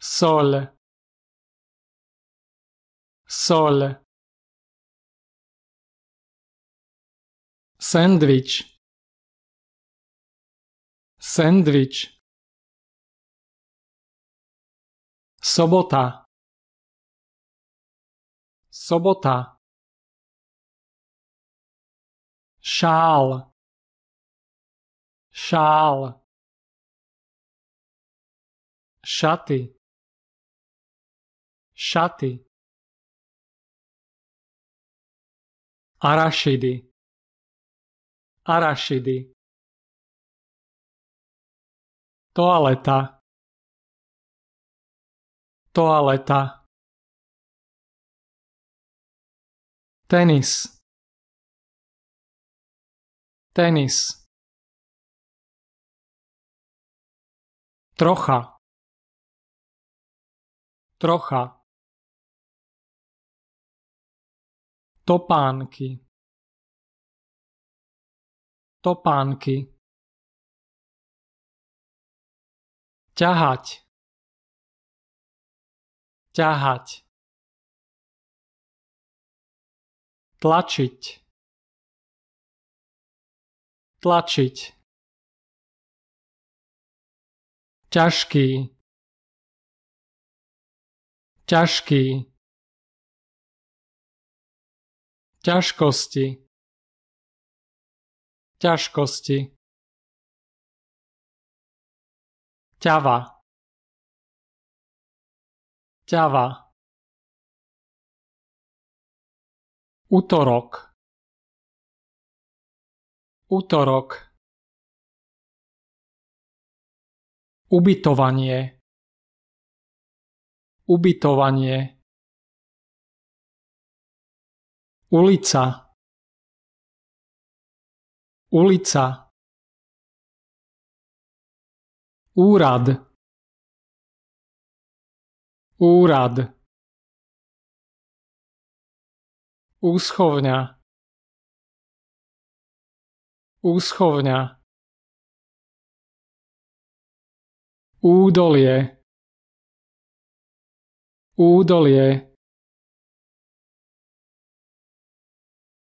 Sol. Sol. Sandwich. Sandwich. Sobota. Sobota. Šál. Šál. Šaty. šaty arašidy arašidy toaleta toaleta tenis tenis trocha trocha Topánky Topánky ťahať ťahať tlačiť tlačiť ťažký ťažký ťažkosti ťažkosti ťava ťava útorok útorok ubytovanie ubytovanie ulica ulica úrad úrad úschovňa úschovňa údolie údolie